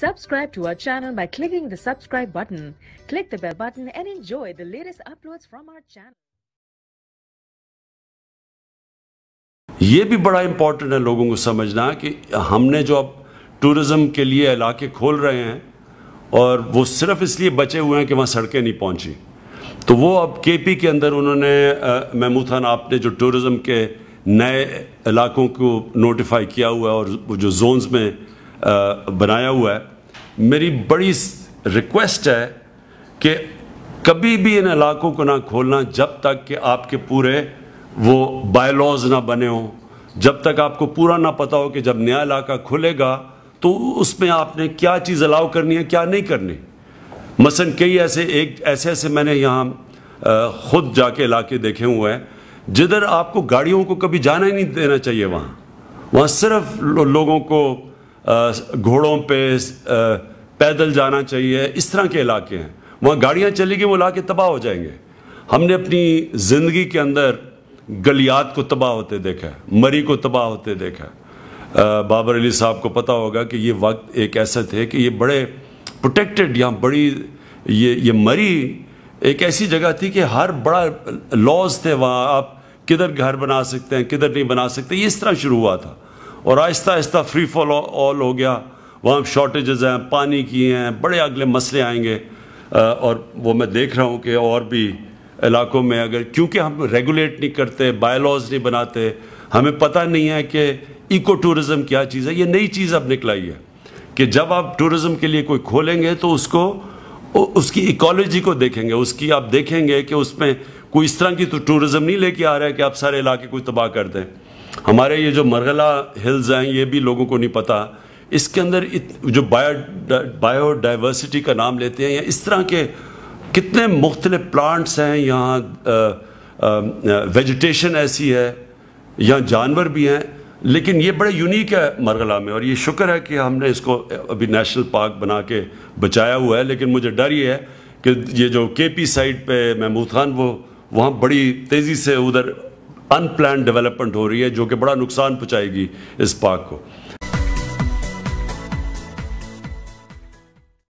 Subscribe to our channel by clicking the subscribe button. Click the bell button and enjoy the latest uploads from our channel. ये भी बड़ा important है लोगों को समझना कि हमने जो अब टूरिज़्म के लिए इलाके खोल रहे हैं और वो सिर्फ इसलिए बचे हुए हैं कि वहाँ सड़कें नहीं पहुँची तो वो अब केपी के अंदर उन्होंने महमूद खान आपने जो टूरिज़्म के नए इलाकों को नोटिफाई किया हुआ है और जो जोन्स में बनाया हुआ है मेरी बड़ी रिक्वेस्ट है कि कभी भी इन इलाकों को ना खोलना जब तक कि आपके पूरे वो बायलॉज ना बने हों जब तक आपको पूरा ना पता हो कि जब नया इलाका खुलेगा तो उसमें आपने क्या चीज़ अलाउ करनी है क्या नहीं करनी मसलन कई ऐसे एक ऐसे ऐसे मैंने यहाँ ख़ुद जाके इलाके देखे हुए हैं जिधर आपको गाड़ियों को कभी जाना ही नहीं देना चाहिए वहाँ वहाँ सिर्फ लो, लोगों को घोड़ों पे पैदल जाना चाहिए इस तरह के इलाके हैं वहाँ गाड़ियाँ चलेगी वो इलाके तबाह हो जाएंगे हमने अपनी ज़िंदगी के अंदर गलियात को तबाह होते देखा है मरी को तबाह होते देखा है बाबर अली साहब को पता होगा कि ये वक्त एक ऐसा थे कि ये बड़े प्रोटेक्टेड यहाँ बड़ी ये ये मरी एक ऐसी जगह थी कि हर बड़ा लॉज थे वहाँ आप किधर घर बना सकते हैं किधर नहीं बना सकते ये इस तरह शुरू हुआ था और आहिस्ता आहिस्ता फ्री फॉल ऑल हो गया वहाँ शॉर्टेज हैं पानी की हैं बड़े अगले मसले आएंगे और वो मैं देख रहा हूँ कि और भी इलाकों में अगर क्योंकि हम रेगुलेट नहीं करते बायलॉज नहीं बनाते हमें पता नहीं है कि इको टूरिज़म क्या चीज़ है ये नई चीज़ अब निकलाई है कि जब आप टूरिज़म के लिए कोई खोलेंगे तो उसको उसकी इकोलॉजी को देखेंगे उसकी आप देखेंगे कि उसमें कोई इस तरह की तो टूरिज़म नहीं लेके आ रहा है कि आप सारे इलाके कोई तबाह कर दें हमारे ये जो मरगला हिल्स हैं ये भी लोगों को नहीं पता इसके अंदर इत, जो बायो बायोडाइवर्सिटी का नाम लेते हैं या इस तरह के कितने मुख्तलिफ प्लांट्स हैं यहाँ वेजिटेशन ऐसी है यहाँ जानवर भी हैं लेकिन ये बड़े यूनिक है मरगला में और ये शुक्र है कि हमने इसको अभी नेशनल पार्क बना के बचाया हुआ है लेकिन मुझे डर ये है कि ये जो केपी साइड पे महमूद खान वो वहाँ बड़ी तेज़ी से उधर अनप्लान डेवलपमेंट हो रही है जो कि बड़ा नुकसान पहुँचाएगी इस पार्क को